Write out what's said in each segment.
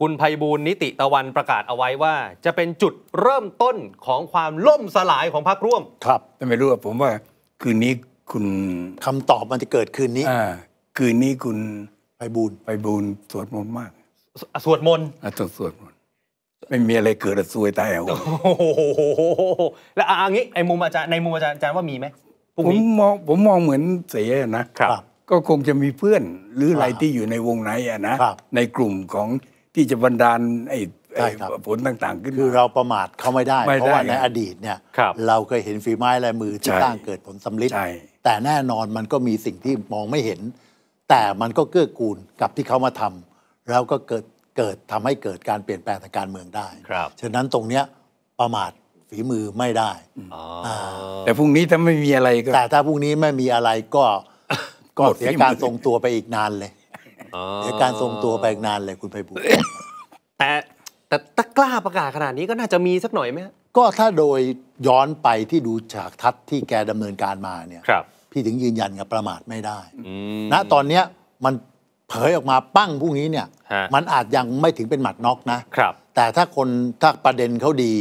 คุณภัยบูลนิติตะวันประกาศเอาไว้ว่า จะเป็นจุดเริ่มต้นของความล่มสลายของพรรคร่วม ครับไม่รู้ว่า ผมว่าคืนนี้คุณคำตอบมันจะเกิดคืนนี้อ่าคืนนี้คุณไพบูลภ์ไบูลสวดมนต์มาก สวดมนต์อ่ะสวดมนต์ไม่มีอะไรเกิดอะซวยตายเอาโอ้โหแล้วอ่างี้ ไอ้มุมอาจารย์ในมุมอาจารย์ว่ามีไหมผมมองผมมองเหมือนเสียนะครับ ก็คงจะมีเพื่อนหรืออะไรที่อยู่ในวงไหนอะนะในกลุ่มของที่จะบันดาล ไอ้ผลต่าง ๆ ขึ้นคือเราประมาทเขาไม่ได้ เพราะว่าในอดีตเนี่ยเราเคยเห็นฝีไม้ลายมือที่สร้างเกิดผลสำลิดแต่แน่นอนมันก็มีสิ่งที่มองไม่เห็น แต่มันก็เกื้อกูลกับที่เขามาทำแล้วก็เกิดเกิดทำให้เกิดการเปลี่ยนแปลงทางการเมืองได้ครับฉะนั้นตรงเนี้ยประมาทฝีมือไม่ได้ แต่พรุ่งนี้ถ้าไม่มีอะไรก็แต่ถ้าพรุ่งนี้ไม่มีอะไรก็ก็เสียการทรงตัวไปอีกนานเลยเการทรงตัวไปอีกนานเลยคุณไพบูลแต่แต่ตะกล้าประกาศขนาดนี้ก็น่าจะมีสักหน่อยไหมก็ถ้าโดยย้อนไปที่ดูฉากทัศน์ที่แกดำเนินการมาเนี่ยครับ พี่ถึงยืนยันกับประมาทไม่ได้ ณตอนเนี้ยมันเผยออกมาปั้งพรุ่งนี้เนี่ย มันอาจยังไม่ถึงเป็นหมัดน็อกนะครับ แต่ถ้าคนถ้าประเด็นเขาดี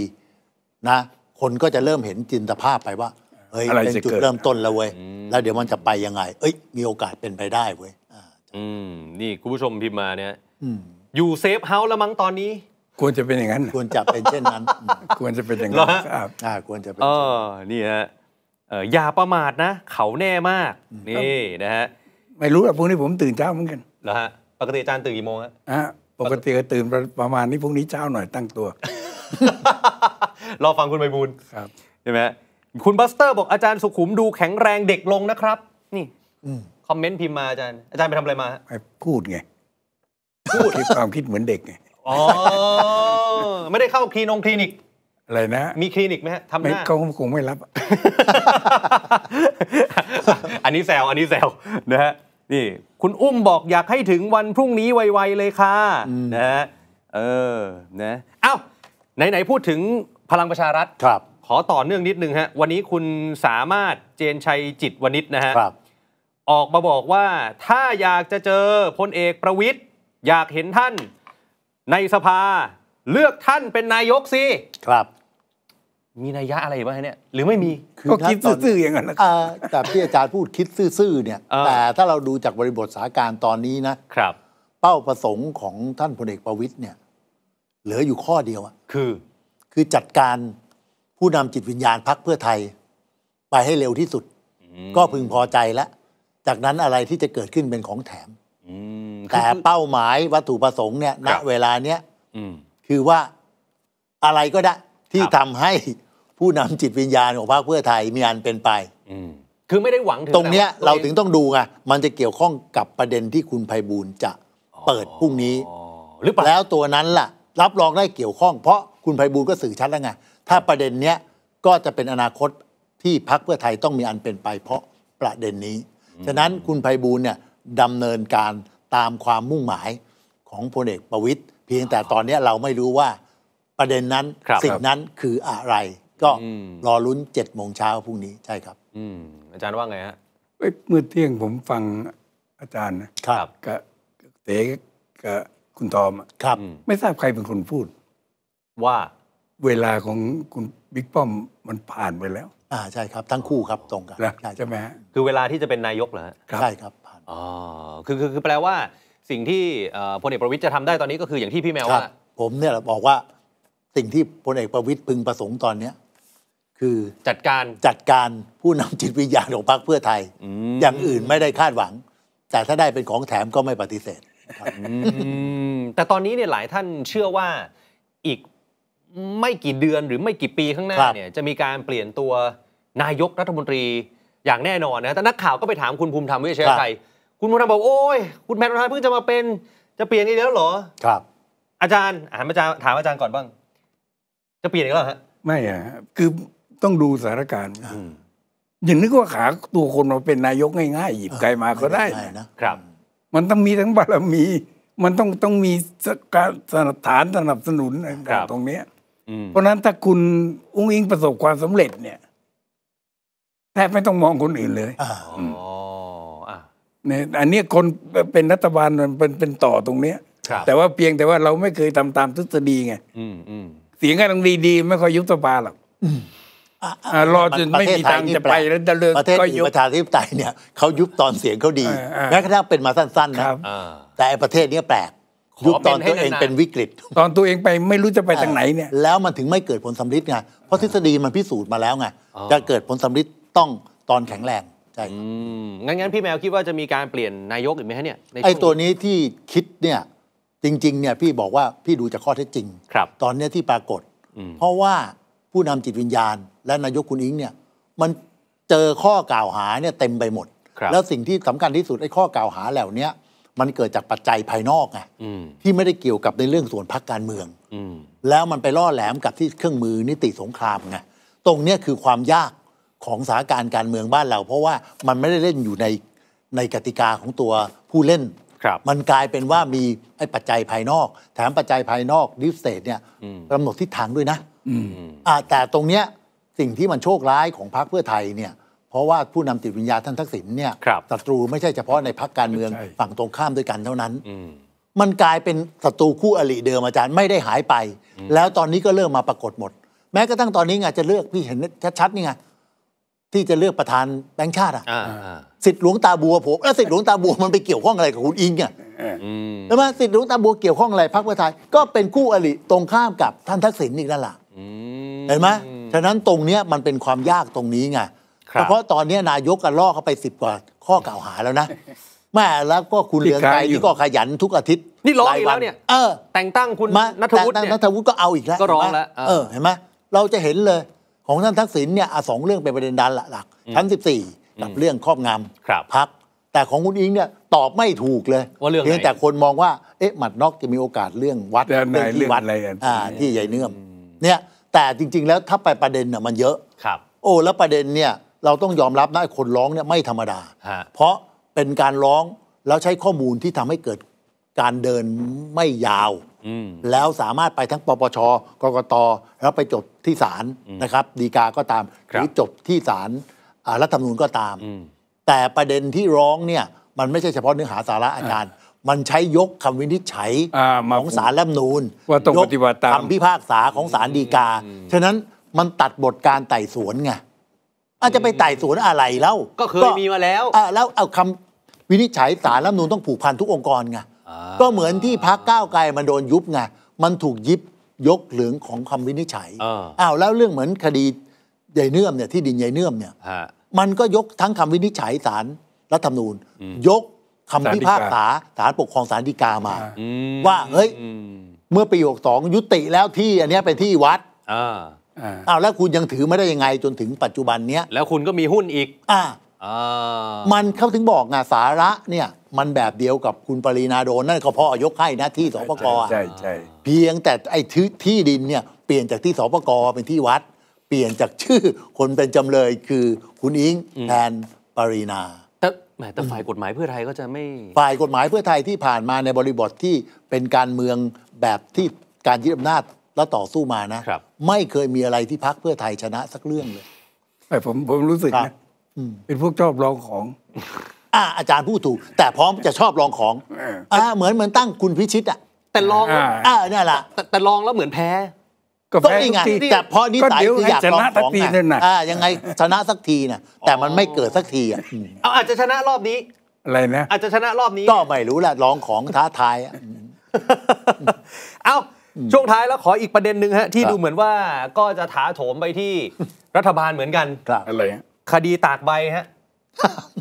นะ คนก็จะเริ่มเห็นจินตภาพไปว่าเฮ้ยเป็นจุดเริ่มต้นแล้วเว้ย แล้วเดี๋ยวมันจะไปยังไง เอ้ย มีโอกาสเป็นไปได้เว้ยอืมนี่คุณผู้ชมพิมพ์มาเนี่ยอยู่เซฟเฮาส์แล้วมั้งตอนนี้ ควรจะเป็นอย่างนั้น ควรจะเป็นเช่นนั้น ควรจะเป็นอย่างนั้นครับอ่าควรจะเป็นเออนี่ฮะอย่าประมาทนะเขาแน่มากนี่นะฮะไม่รู้อะพวกนี้ผมตื่นเช้าเหมือนกันเหรอฮะปกติอาจารย์ตื่นกี่โมงฮะปกติก็ตื่นประมาณนี้พรุ่งนี้เช้าหน่อยตั้งตัว รอฟังคุณใบบูลครับใช่ไหมคุณบัสเตอร์บอกอาจารย์สุขุมดูแข็งแรงเด็กลงนะครับ นี่คอมเมนต์พิมพ์มาอาจารย์ อาจารย์ไปทำอะไรมาไอ้พูดไงพูดีความคิดเหมือนเด็กไงอ๋อไม่ได้เข้าคลินงคลินิก อะไรนะ มีคลินิกไหมฮะทำหน้าเขาคงไม่รับ อันนี้แซวอันนี้แซวนะฮะนี่ คุณอุ้มบอกอยากให้ถึงวันพรุ่งนี้ไวๆเลยค่ะ นะฮะเออนะ เอ้า ไหนๆพูดถึงพลังประชารัฐครับ ขอต่อเนื่องนิดนึงฮะ วันนี้คุณสามารถเจนชัยจิตวณิชนะฮะครับออกมาบอกว่าถ้าอยากจะเจอพลเอกประวิทย์อยากเห็นท่านในสภาเลือกท่านเป็นนายกสิครับ มีนัยยะอะไรบ้างเนี่ย หรือไม่มีก็คิดซื่อๆอย่างนั้นแต่ที่อาจารย์พูดคิดซื่อๆเนี่ย แต่ถ้าเราดูจากบริบทสถานการณ์ตอนนี้นะครับ เป้าประสงค์ของท่านพลเอกประวิทย์เนี่ย เหลืออยู่ข้อเดียวคือคือจัดการผู้นำจิตวิญญาณพักเพื่อไทย ไปให้เร็วที่สุด ก็พึงพอใจแล้วจากนั้นอะไรที่จะเกิดขึ้นเป็นของแถมแต่เป้าหมายวัตถุประสงค์เนี่ย ณเวลาเนี้ยคือว่าอะไรก็ได้ ที่ทำให้ผู้นำจิตวิญญาณ ของพรรคเพื่อไทยมีอันเป็นไปคือไม่ได้หวังถึง ตรงเนี้ยเราถึงต้องดูไงมันจะเกี่ยวข้องกับประเด็นที่คุณภัยบูลจะเปิดพรุ่งนี้หรือเปล่าแล้วตัวนั้นล่ะ รับรองได้เกี่ยวข้องเพราะคุณภัยบูลก็สื่อชัดแล้วไงถ้าประเด็นเนี้ยก็จะเป็นอนาคตที่พรรคเพื่อไทยต้องมีอันเป็นไป เพราะประเด็นนี้ฉะนั้นคุณภัยบูลเนี่ยดำเนินการตามความมุ่งหมายของพลเอกประวิตยเพียงแต่ตอนนี้เราไม่รู้ว่าประเด็นนั้น สิ่งนั้นคืออะไร ก็รอลุ้นเจ็ดโมงเช้าพรุ่งนี้ใช่ครับอาจารย์ว่าไงฮะเมื่อเที่ยงผมฟังอาจารย์นะ ครับกับเต๋กับคุณตอม ครับ ไม่ทราบใครเป็นคนพูด ว่าเวลาของคุณบิ๊กป้อมมันผ่านไปแล้วอ่า ใช่ครับทั้งคู่ครับตรงกันใช่ไหมฮะคือเวลาที่จะเป็นนายกเหรอฮะใช่ครับผ่านอ๋อคือคือคือแปลว่าสิ่งที่พลเอกประวิตยจะทำได้ตอนนี้ก็คืออย่างที่พี่แมวว่าผมเนี่ยบอกว่า สิ่งที่พลเอกประวิตยพึงประสงค์ตอนเนี้ยคือจัดการจัดการผู้นำจิตวิญญาณของพรรคเพื่อไทยออย่างอื่นไม่ได้คาดหวัง แต่ถ้าได้เป็นของแถมก็ไม่ปฏิเสธ ครับแต่ตอนนี้เนี่ยหลายท่านเชื่อว่าอีกไม่กี่เดือนหรือไม่กี่ปีข้างหน้าเนี่ยจะมีการเปลี่ยนตัวนายกรัฐมนตรีอย่างแน่นอนนะแต่นักข่าวก็ไปถามคุณภูมิธรรมวิเชียรชัยคุณภูมิธรรมบอกโอ้ยคุณแพทองทานเพิ่งจะมาเป็น จะเปลี่ยนอีกแล้วเหรอ ครับ อาจารย์อาจารย์ ถามอาจารย์ก่อนบ้าง จะเปลี่ยนอีกแล้วฮะไม่อะคือต้องดูสถานการณ์อย่างนึกว่าขาตัวคนมาเป็นนายกง่าย ๆ หยิบไกลมาก็ได้นะครับ มันต้องมีทั้งบารมีมันต้องต้องมีการสนับสนุนสนับสนุนตรงเนี้ยเพราะนั้นถ้าคุณ อุ้งอิงประสบความสำเร็จเนี่ยแทบไม่ต้องมองคนอื่นเลยเนี่ย อันนี้คนเป็นรัฐบาลมันเป็นเป็นต่อตรงเนี้ย แต่ว่าเพียงแต่ว่าเราไม่เคยทำตามทฤษฎีไง เสียงกันตรงดี ๆ ไม่ค่อยยุบสภาหรอก รอจนไม่มีทางจะไปแล้วจะเลิกประเทศอประชาธิปไตยเนี่ยเขายุบตอนเสียงเขาดีแม้กระทั่งเป็นมาสั้นๆนะแต่ประเทศนี้แปลกยุคตอนตัวเองเป็นวิกฤต ตอนตัวเองไปไม่รู้จะไปทางไหนเนี่ยแล้วมันถึงไม่เกิดผลสำลิดไงเพราะทฤษฎีมันพิสูจน์มาแล้วไงจะเกิดผลสำลิดต้องตอนแข็งแรงใช่งั้นงั้นพี่แมวคิดว่าจะมีการเปลี่ยนนายกอีกไหมเนี่ยไอตัวนี้ที่คิดเนี่ยจริงๆเนี่ยพี่บอกว่าพี่ดูจากข้อเท็จจริงครับ ตอนนี้ที่ปรากฏเพราะว่าผู้นำจิตวิญญาณ และนายกคุณอิงเนี่ยมันเจอข้อกล่าวหาเนี่ยเต็มไปหมด แล้วสิ่งที่สำคัญที่สุดไอ้ข้อกล่าวหาเหล่านี้มันเกิดจากปัจจัยภายนอกไงที่ไม่ได้เกี่ยวกับในเรื่องส่วนพักการเมืองอแล้วมันไปล่อแหลมกับที่เครื่องมือนิติสงครามไงตรงเนี้คือความยากของสถานการณ์การเมืองบ้านเราเพราะว่ามันไม่ได้เล่นอยู่ในในกติกาของตัวผู้เล่นมันกลายเป็นว่ามีไอ้ปัจจัยภายนอก แถมปัจจัยภายนอกดิฟสเตเนี่ยกำหนดทิศทางด้วยนะแต่ตรงเนี้ยสิ่งที่มันโชคร้ายของพรรคเพื่อไทยเนี่ยเพราะว่าผู้นำติดวิญญาณท่านทักษิณเนี่ยศัตรูไม่ใช่เฉพาะในพักการเมือง ฝั่งตรงข้ามด้วยกันเท่านั้น มันกลายเป็นศัตรูคู่อริเดิมอาจารย์ ไม่ได้หายไป แล้วตอนนี้ก็เริ่มมาปรากฏหมด แม้กระทั่งตอนนี้ไงจะเลือก พี่เห็นชัดๆนี่ไงที่จะเลือกประธานแบงค์ชาติอ่ะสิทธิ์หลวงตาบัวผมแล้วสิทธิ์หลวงตาบัว มันไปเกี่ยวข้องอะไรกับคุณอิงอ่ะใช่ไหมสิทธิ์หลวงตาบัวเกี่ยวข้องอะไรพรรคเพื่อไทยก็เป็นคู่อริตรงข้ามกับท่านทักษิณอีกนั่นแหละเห็นไหมฉะนั้นตรงเนี้ยมันเป็นความยากตรงนี้ไงเพราะตอนนี้นายกก็ล่อเข้าไปสิบกว่า ข้อกล่าวหาแล้วนะ แม่แล้วก็คุณเลืองไกรที่ก็ขยันทุกอาทิตย์ นี่ร้องอีกแล้วเนี่ย เออ แต่งตั้งคุณนัทวุฒิเนี่ยนัทวุฒิก็เอาอีกแล้วก็ร้องแล้วเออ เห็นไหมเราจะเห็นเลยของท่านทักษิณเนี่ยสองเรื่องเป็นประเด็นดันหลักชั้นสิบสี่กับเรื่องครอบงำพัก แต่ของคุณอิงเนี่ยตอบไม่ถูกเลยเรื่องพียงแต่คนมองว่า เอ๊ะหมัดนอกจะมีโอกาสเรื่องวัดเรื่องที่วัดอะไร่าที่ใหญ่เนื่อมเนี่ย แต่จริงๆแล้วถ้าไปประเด็นเนี่ยมันเยอะ ครับ โอ้ แล้วประเด็นเนี่ยเราต้องยอมรับนะคนร้องเนี่ยไม่ธรรมดาเพราะเป็นการร้องแล้วใช้ข้อมูลที่ทำให้เกิดการเดินไม่ยาว แล้วสามารถไปทั้งปปชกกตแล้วไปจบที่ศาลนะครับดีกาก็ตาม หรือจบที่ศาลรัฐธรรมนูญก็ตาม แต่ประเด็นที่ร้องเนี่ย มันไม่ใช่เฉพาะเนื้อหาสาระอาจารย์มันใช้ยกคำวินิจฉัย ของศาลรัฐธรรมนูญว่าต้องปฏิบัติตามคำพิพากษาของศาลดีกาฉะนั้นมันตัดบทการไต่สวนไงอาจจะไปไต่สวนอะไรแล้ว ก็เคยมีมาแล้วอ่าแล้วเอาคำวินิจฉัยสารรัฐนูนต้องผูกพันทุกองค์กรไงก็เหมือนที่พักก้าวไกลมันโดนยุบไงมันถูกยิบยกเหลืองของคำวินิจฉัยอ้าวแล้วเรื่องเหมือนคดีใหญ่เนื่อมเนี่ยที่ดินใหญ่เนื่อมเนี่ยมันก็ยกทั้งคำวินิจฉัยสารรัฐธรรมนูญยกคำพิพากษาสารปกครองสารดีกามา ว่าเฮ้ย เมื่อปีองยุติแล้วที่อันนี้เป็นที่วัดอ้าวแล้วคุณยังถือไม่ได้ยังไงจนถึงปัจจุบันเนี้ยแล้วคุณก็มีหุ้นอีกอ่ามันเข้าถึงบอกไงสาระเนี่ย มันแบบเดียวกับคุณปรีนาโดน นั่นก็พ่อยกให้นะที่สปกใช่ใช่เพียงแต่ไอ้ที่ดินเนี่ยเปลี่ยนจากที่สปกเป็นที่วัด เปลี่ยนจากชื่อคนเป็นจำเลยคือคุณอิงแทนปรีนาแต่แต่ฝ่ายกฎหมายเพื่อไทยก็จะไม่ฝ่ายกฎหมายเพื่อไทยที่ผ่านมาในบริบทที่เป็นการเมืองแบบที่การยึดอำนาจแล้วต่อสู้มานะ ไม่เคยมีอะไรที่พักเพื่อไทยชนะสักเรื่องเลยไอ้ผมผมรู้สึกนะเป็นพวกชอบลองของอ่าอาจารย์พูดถูก แต่พร้อมจะชอบลองของอ่าเหมือนเหมือนตั้งคุณพิชิต อ่ะ แต่ลองอ่าเนี่ยแหละแต่ลองแล้วเหมือนแพ้ ก็นี่ไงแต่พอนี่สายคืออยากลองของนะอ่ายังไงชนะสักทีน่ะแต่มันไม่เกิดสักทีอ่ะเอาอาจจะชนะรอบนี้อะไรนะอาจจะชนะรอบนี้ ก็ไม่รู้แหละลองของท้าทายอ่ะ เอาช่วงท้ายแล้วขออีกประเด็นหนึ่งฮะ ที่ดูเหมือนว่าก็จะถาโถมไปที่รัฐบาลเหมือนกันอะไรคดีตากใบฮะ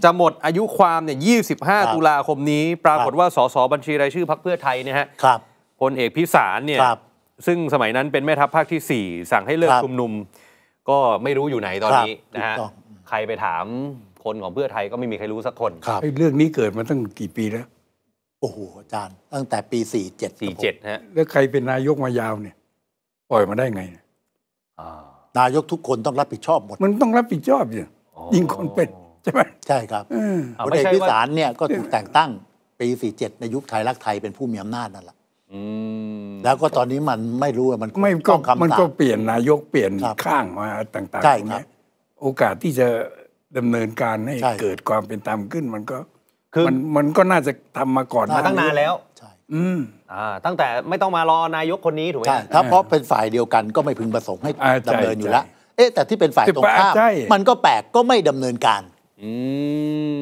จะหมดอายุความเนี่ย25 ตุลาคมนี้ ปรากฏว่าสสบัญชีรายชื่อพักเพื่อไทยเนี่ยฮะพลเอกพิสารเนี่ยซึ่งสมัยนั้นเป็นแม่ทัพภาคที่ 4 สั่งให้เลิกชุมนุม ก็ไม่รู้อยู่ไหนตอนนี้นะฮะใครไปถามคนของเพื่อไทยก็ไม่มีใครรู้สักคนเรื่องนี้เกิดมาตั้งกี่ปีแล้วโอ้โหอาจารย์ตั้งแต่ปีสี่เจ็ดสี่เจ็ดฮะแล้วใครเป็นนายกมายาวเนี่ยปล่อยมาได้ไงนายกทุกคนต้องรับผิดชอบหมดมันต้องรับผิดชอบอย่่ยยิ่งคนเป็นใช่ไหมใช่ครับพลเอกพิสารเนี่ยก็ถูกแต่งตั้ง ปีสี่เจ็ดในยุคไทยรักไทยเป็นผู้มีอำนาจนั่นแหละแล้วก็ตอนนี้มันไม่รู้มันไม่ก็มันก็เปลี่ยนนายกเปลี่ยนข้างมาต่างๆใช่ครับโอกาสที่จะดำเนินการให้เกิดความเป็นธรรมขึ้นมันก็คือมันมันก็น่าจะทำมาก่อนมาตั้งนานแล้วใช่ อืมอ่า ตั้งแต่ไม่ต้องมารอนายกคนนี้ถูกไหมใช่ถ้าเพราะเป็นฝ่ายเดียวกันก็ไม่พึงประสงค์ให้ดำเนินอยู่แล้วเอ๊ะแต่ที่เป็นฝ่ายตรงข้ามมันก็แปลกก็ไม่ดำเนินการอ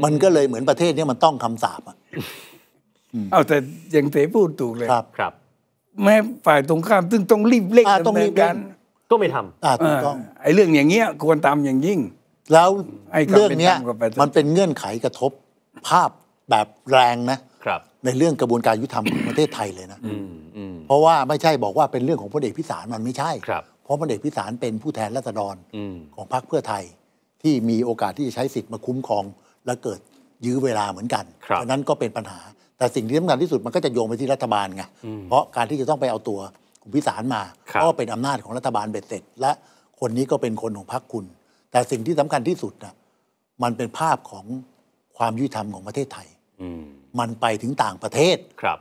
มันก็เลยเหมือนประเทศนี้มันต้องคำสาปอ่ะเอาแต่ยังเต๋พูดถูกเลยครับครับ แม้ฝ่ายตรงข้ามซึ่งต้องรีบเร่งดำเนินการก็ไม่ทำถูกต้องไอ้เรื่องอย่างเงี้ย ควรตามอย่างยิ่ง แล้วเรื่องเนี้ยมันเป็นเงื่อนไขกระทบภาพแบบแรงนะครับในเรื่องกระบวนการยุติธรรมของประเทศไทยเลยนะเพราะว่าไม่ใช่บอกว่าเป็นเรื่องของพลเอกพิสารมันไม่ใช่ เพราะพลเอกพิสารเป็นผู้แทนรัษฎรของพรรคเพื่อไทย ที่มีโอกาสที่จะใช้สิทธิ์มาคุ้มครองและเกิดยื้อเวลาเหมือนกันรังนั้นก็เป็นปัญหา แต่สิ่งที่สำคัญที่สุดมันก็จะโยงไปที่รัฐบาลไงเพราะการที่จะต้องไปเอาตัวคุณพิสารมาก็เป็นอำนาจของรัฐบาลเบ็ดเสร็จ และคนนี้ก็เป็นคนของพรรคคุณ แต่สิ่งที่สำคัญที่สุดนะมันเป็นภาพของความยุติธรรมของประเทศไทยมันไปถึงต่างประเทศ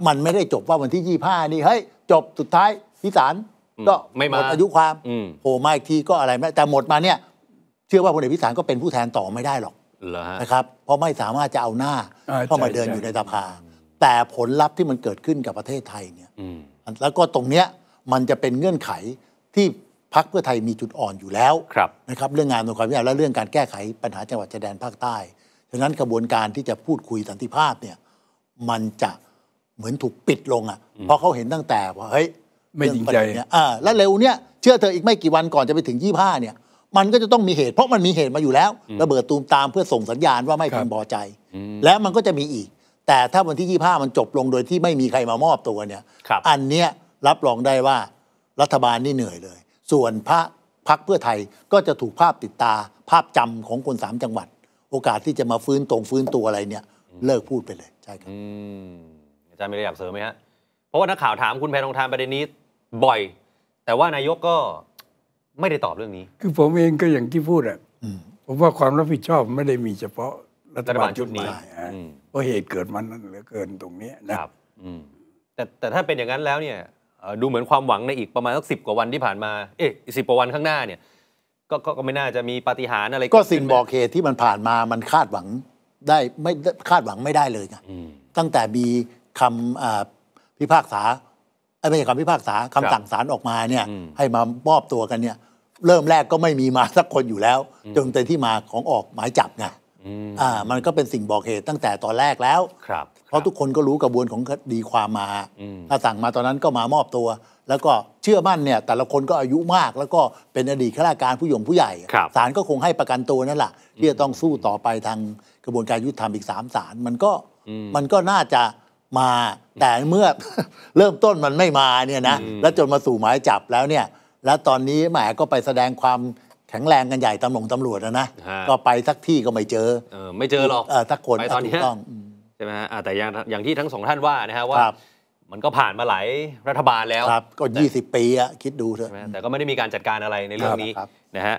มันไม่ได้จบว่าวันที่ยี่้านี่เฮ้ยจบสุดท้ายพิสารก็ไม่มาอายุความโผล่มาอีกทีก็อะไรไม่แต่หมดมาเนี่ยเชื่อว่าพลเอกพิสารก็เป็นผู้แทนต่อไม่ได้หรอกนะครับ เพราะไม่สามารถจะเอาหน้าเข้ามาเดินอยู่ในสภาแต่ผลลัพธ์ที่มันเกิดขึ้นกับประเทศไทยเนี่ยแล้วก็ตรงเนี้ยมันจะเป็นเงื่อนไขที่พักเพื่อไทยมีจุดอ่อนอยู่แล้วนะครับ เรื่องงานองคความวิจาาและเรื่องการแก้ไขปัญหาจังหวัดชายแดนภาคใต้ราะนั้นกระบวนการที่จะพูดคุยสันติภาพเนี่ยมันจะเหมือนถูกปิดลงอ่ะ เพราะเขาเห็นตั้งแต่ว่าเฮ้ยไม่จริงใจเนี่ยแล้วเร็วเนี่ยเชื่อเธออีกไม่กี่วันก่อนจะไปถึงยี่ห้าเนี่ย มันก็จะต้องมีเหตุเพราะมันมีเหตุมาอยู่แล้ว ระเบิดตูมตามเพื่อส่งสัญญาณว่าไม่พึงพอใจ แล้วมันก็จะมีอีก แต่ถ้าวันที่ยี่้ามันจบลงโดยที่ไม่มีใครมามอบตัวเนี่ยอันเนี้ยรับรองได้ว่ารัฐบาลนี่เหนื่อยเลย ส่วนพระพักเพื่อไทยก็จะถูกภาพติดตาภาพจำของคนสามจังหวัดโอกาสที่จะมาฟื้นตรงฟื้นตัวอะไรเนี่ย เลิกพูดไปเลยใช่ครับอาจารย์มีอะไรอยากเสริมไหมฮะ เพราะว่านักข่าวถามคุณแพทองทานประเด็นนี้บ่อย แต่ว่านายกก็ไม่ได้ตอบเรื่องนี้ คือผมเองก็อย่างที่พูดอ่ะผมว่าความรับผิดชอบไม่ได้มีเฉพาะรัฐบาลชุดนี้เพราะเหตุเกิดมันนั่นเหลือเกินตรงนี้นะครับแต่แต่ถ้าเป็นอย่างนั้นแล้วเนี่ยดูเหมือนความหวังในอีกประมาณสักสิบกว่าวันที่ผ่านมาเอ๊ะสิบกว่าวันข้างหน้าเนี่ยก็ก็ไม่น่าจะมีปาฏิหาริย์อะไรก็สิ่งบอกเหตุที่มันผ่านมา มันคาดหวังได้ไม่คาดหวังไม่ได้เลยไงตั้งแต่มีคำพิพากษาไม่ใช่คำพิพากษาคำสั่งศาลออกมาเนี่ย ให้มามอบตัวกันเนี่ย เริ่มแรกก็ไม่มีมาสักคนอยู่แล้ว จนเป็นที่มาของออกหมายจับไงอ่ามันก็เป็นสิ่งบอกเหตุตั้งแต่ตอนแรกแล้วพราะทุกคนก็รู้กระบวนของคดีความมา ถ้าสั่งมาตอนนั้นก็มามอบตัว แล้วก็เชื่อมั่นเนี่ย แต่ละคนก็อายุมาก แล้วก็เป็นอดีตข้าราชการผู้หยงผู้ใหญ่ ศาลก็คงให้ประกันตัวนั่นแหละที่จะต้องสู้ต่อไปทางกระบวนการยุติธรรมอีกสามศาลมันก็มันก็น่าจะมาแต่เมื่อเริ่มต้นมันไม่มาเนี่ยนะแล้วจนมาสู่หมายจับแล้วเนี่ยแล้วตอนนี้แหมก็ไปแสดงความแข็งแรงกันใหญ่ตำรวจตำรวจนะนะก็ไปสักที่ก็ไม่เจอ ไม่เจอหรอกสักคนไปตอนนี้ต้องใช่ไหมฮะแต่อย่างอย่างที่ทั้งสองท่านว่านะฮะว่า มันก็ผ่านมาหลายรัฐบาลแล้วก็ 20 ปีอะคิดดูเถอะ แต่ก็ไม่ได้มีการจัดการอะไรในเรื่องนี้นะฮะ